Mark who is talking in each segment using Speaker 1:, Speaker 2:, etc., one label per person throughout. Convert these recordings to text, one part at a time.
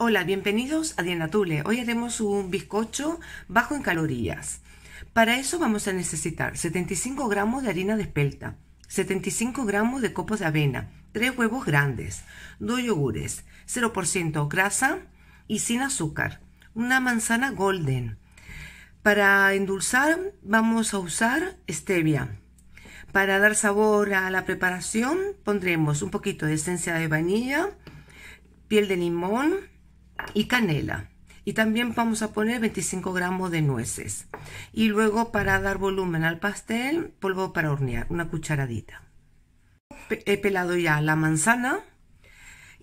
Speaker 1: Hola, bienvenidos a Diana Tule. Hoy haremos un bizcocho bajo en calorías. Para eso vamos a necesitar 75 gramos de harina de espelta, 75 gramos de copos de avena, 3 huevos grandes, 2 yogures, 0% grasa y sin azúcar, una manzana golden. Para endulzar vamos a usar stevia. Para dar sabor a la preparación pondremos un poquito de esencia de vainilla, piel de limón, y canela. Y también vamos a poner 25 gramos de nueces. Y luego para dar volumen al pastel, polvo para hornear, una cucharadita. He pelado ya la manzana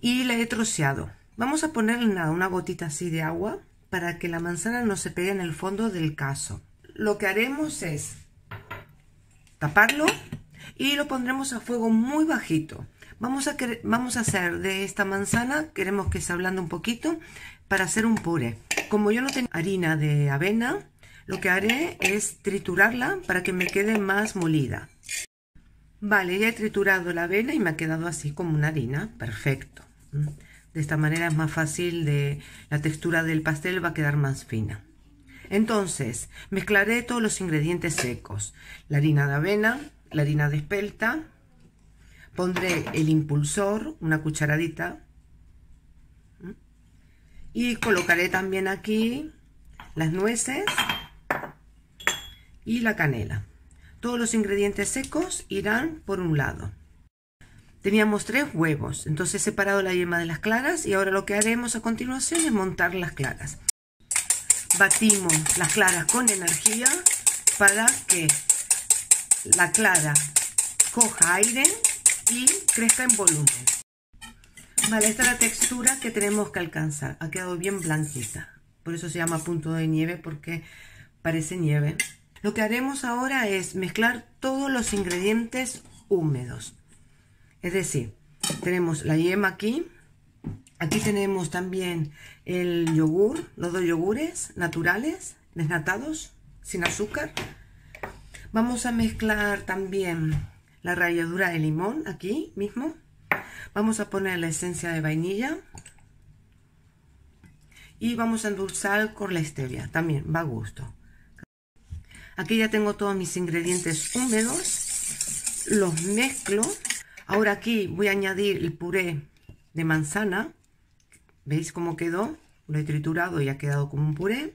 Speaker 1: y la he troceado. Vamos a ponerle nada, una gotita así de agua para que la manzana no se pegue en el fondo del caso. Lo que haremos es taparlo y lo pondremos a fuego muy bajito Vamos a, vamos a hacer de esta manzana, queremos que se hablando un poquito, para hacer un puré. Como yo no tengo harina de avena, lo que haré es triturarla para que me quede más molida. Vale, ya he triturado la avena y me ha quedado así como una harina, perfecto. De esta manera es más fácil, de la textura del pastel va a quedar más fina. Entonces, mezclaré todos los ingredientes secos. La harina de avena, la harina de espelta, pondré el impulsor, una cucharadita, y colocaré también aquí las nueces y la canela. Todos los ingredientes secos irán por un lado. Teníamos tres huevos, entonces he separado la yema de las claras y ahora lo que haremos a continuación es montar las claras. Batimos las claras con energía para que la clara coja aire y crezca en volumen. Vale, esta es la textura que tenemos que alcanzar. Ha quedado bien blanquita. Por eso se llama punto de nieve porque parece nieve. Lo que haremos ahora es mezclar todos los ingredientes húmedos. Es decir, tenemos la yema aquí. Aquí tenemos también el yogur, los dos yogures naturales, desnatados, sin azúcar. Vamos a mezclar también la ralladura de limón aquí mismo. Vamos a poner la esencia de vainilla. Y vamos a endulzar con la stevia, también va a gusto. Aquí ya tengo todos mis ingredientes húmedos. Los mezclo. Ahora aquí voy a añadir el puré de manzana. ¿Veis cómo quedó? Lo he triturado y ha quedado como un puré.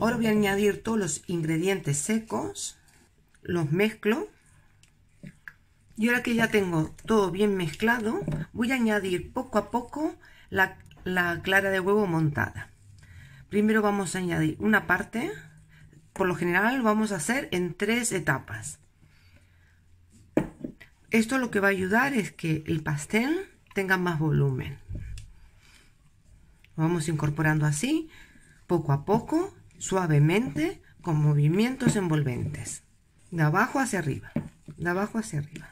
Speaker 1: Ahora voy a añadir todos los ingredientes secos los mezclo y ahora que ya tengo todo bien mezclado voy a añadir poco a poco la, clara de huevo montada primero vamos a añadir una parte por lo general vamos a hacer en tres etapas esto lo que va a ayudar es que el pastel tenga más volumen vamos incorporando así poco a poco suavemente con movimientos envolventes de abajo hacia arriba, de abajo hacia arriba.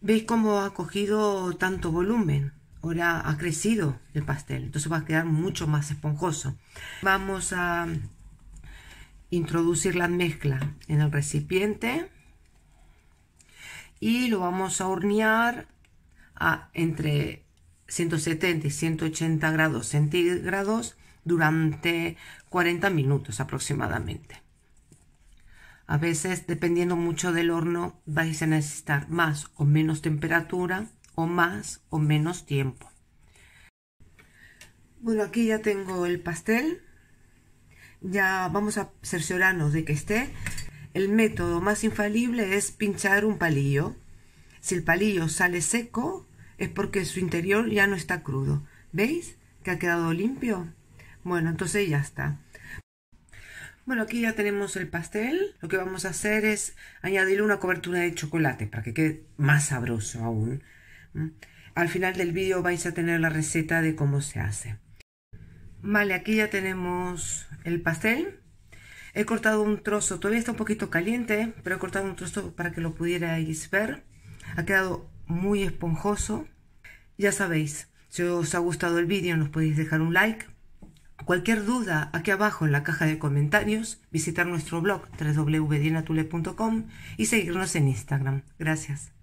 Speaker 1: ¿Veis cómo ha cogido tanto volumen? Ahora ha crecido el pastel, entonces va a quedar mucho más esponjoso. Vamos a introducir la mezcla en el recipiente y lo vamos a hornear a entre 170 y 180 grados centígrados durante 40 minutos aproximadamente. A veces, dependiendo mucho del horno, vais a necesitar más o menos temperatura o más o menos tiempo. Bueno, aquí ya tengo el pastel. Ya vamos a cerciorarnos de que esté. El método más infalible es pinchar un palillo. Si el palillo sale seco, es porque su interior ya no está crudo. ¿Veis que ha quedado limpio? Bueno, entonces ya está. Bueno, aquí ya tenemos el pastel. Lo que vamos a hacer es añadirle una cobertura de chocolate para que quede más sabroso aún. ¿Mm? Al final del vídeo vais a tener la receta de cómo se hace. Vale, aquí ya tenemos el pastel. He cortado un trozo, todavía está un poquito caliente, pero he cortado un trozo para que lo pudierais ver. Ha quedado muy esponjoso. Ya sabéis, si os ha gustado el vídeo nos podéis dejar un like, Cualquier duda, aquí abajo en la caja de comentarios, visitar nuestro blog www.dinatule.com y seguirnos en Instagram. Gracias.